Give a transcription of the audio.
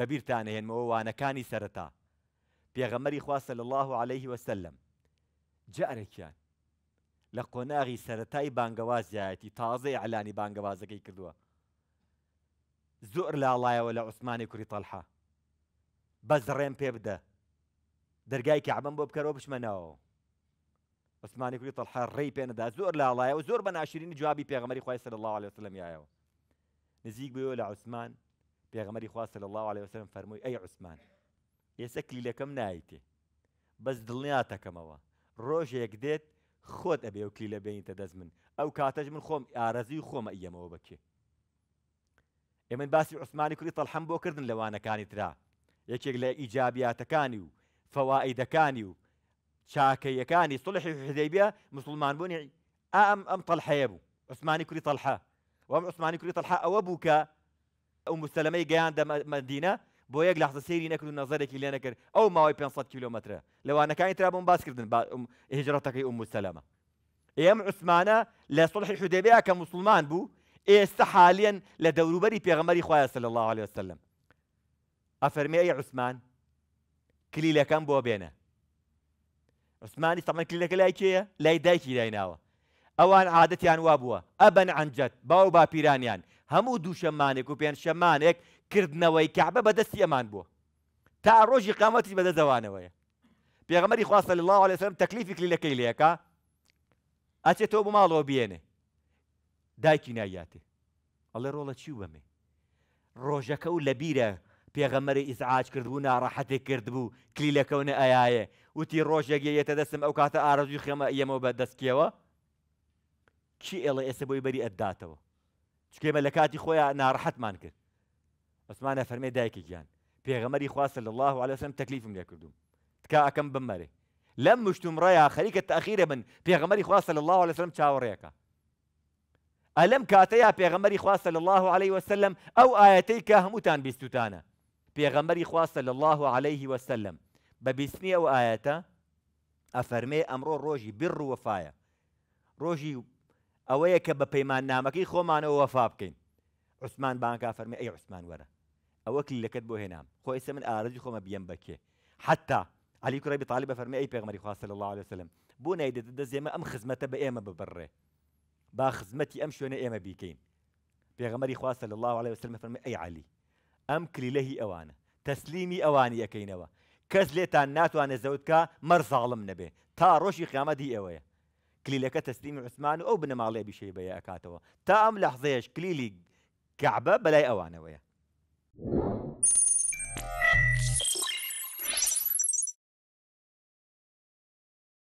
بەبییرتانە هێنمەوە وانەکانی سەرەتا پێغەمەری خواستە لە الله عليه وسلم جارێکیان لە قۆناغی سەتای بانگەوازایەتی تازەی علانی بانگەوازەکەی کردووە زۆر لاڵایەوە لە عوسمانی کوری تەلحا بەزڕێن پێ بدە دەرگای کەعبم بۆ بکەرەوە بشمەنەوە عوسمانی کوری تەلحا ڕێی پێنەدا زۆر لاڵایەوە زۆر بە ناشرین جوابی پێغەمەری خوای سەر الله عليه وسلم یایەوە نزیک بووە لە عوسمان پێغەمەری خواست صلی الله عليه وسلم فەرمووی لکم نایته بس کلیلەکەم نایتێ بەس دڵنیاتەکەمەوە ڕۆژێک دێت خۆت ئەبێ و کلیلە بینیتە دەست من او کاتج من خۆم ئارەزی خۆمە ئەمەوە بکێ ئێمە باسی عوسمانی کوری تەلحەم بۆ کردن لوانه کانی ترا یکی یەکێک ایجابیات کانیو و کانیو و چاکەیەکانی صلح حدەیبە مسلمان بونی ام ام تەلحەیە بوو عوسمانی کوری تەلحە وەم عوسمانی کوری تەلحە ئەوە بوو ئەو مستەلمەی گەیان مدينه بو یەک لەحزە سری نەکرد و نظرێکی لێ نەکرد ئەو ماوەی 500 کیلومترە لەوانەکانی ترا بۆم باسکردن هجرەتەکەی ئەو مستەلەمە ئێم عوسمانە لە سڵحی حودێبیا کە مسلمان بوو ئێستا حالێن لە دەوروبەری پێغەمەری خخوایە سل الله عليه وسلم ئەفەرمی ئەی عوسمان کلیلەکەم بۆ بێنە عوسمانی تەمە کلیلەکە لای کێە لای دایکی دایناوە ئەوان عادەتیان وابوا بووە عن جد باو با باپیرانیان هەموو دووشەمانێک و پێنج شەمانێک کردنەوەی کابە بەدەستی ئەمان بووە تا ڕۆژی قامەتی بەدە دەوانەوەیە پێغمەری خواستە لە الله لەسرم تەکلیفی کلیلەکەی لەکە ئەچێت تۆ بۆ ماڵەوە بێنێ دایکی نایاتێ ئەڵێ ڕۆڵە چی بەمێ ڕۆژەکە و لە بیرە پێغەمەری ئیسعاج کردبوو ناڕەحەتێ کردبوو کلیلەکەونە ئەیە وتی ڕۆژێک یەتە دەستم ئەو کاتە ئارەزوی خێمە ئەمەوە بە دەستکیەوە چی ئێڵە ئێستا بۆی بەری ئەداتەوە چکێمە ملکاتی خویا خۆیان مان کرد ئەسمانە فرمی دایکی گیان پێغەمەری خواستە لە الله علەسم تەکلیفم لێ کردوم تکا ئەەکەم بمەرێ لم مشتم ڕێە خەریکە تاخیرە من پێغەمەری خواستە لە الله وسلم چاوەڕێەکە ألم کاتەیە پێغەمەری خواستە لە الله عليه وسلم أو ئاەتەی همتان هەمووتان بیستوتانە پێغەمەری خواستە الله عليه وسلم بە أو ئەو أفرمي أمرو روجي بر بڕ روجي ئەوەیە کە بە پەیمان نامەکەی خۆمانەوە وەفا بکەین عوسمان بانکا فەرمی ئەی عوسمان وەرە ئەوە کلیلەکەت بۆ هێنام خۆ ئێستا من ئارەجی خۆمە بیم بکێ حتا علی کوڕی بتالی بە فەرمی ئەی پێغمەری خوا صلی الله عليه وسلم بۆ نایدێت دەزێمە ئەم خزمەتە بە ئێمە ببڕێ با خزمەتی ئەم شوێنە ئێمە بیکەین پێغمەری خوا صلی الله عليه وسلم فەرمی ئەی علی ئەم کلیلەهی ئەوانە تەسلیمی ئەوانی ئەەکەینەوە کەس لێتان ناتوانێت زەوتکە مەرزاڵم نەبێ تا ڕۆژی قیامەتی ئێوەیە كليلي كتا عثمان او بن مالي بشي بيا كاتوا تام لحظيش كليلي كعبه بلاي اوانا ويا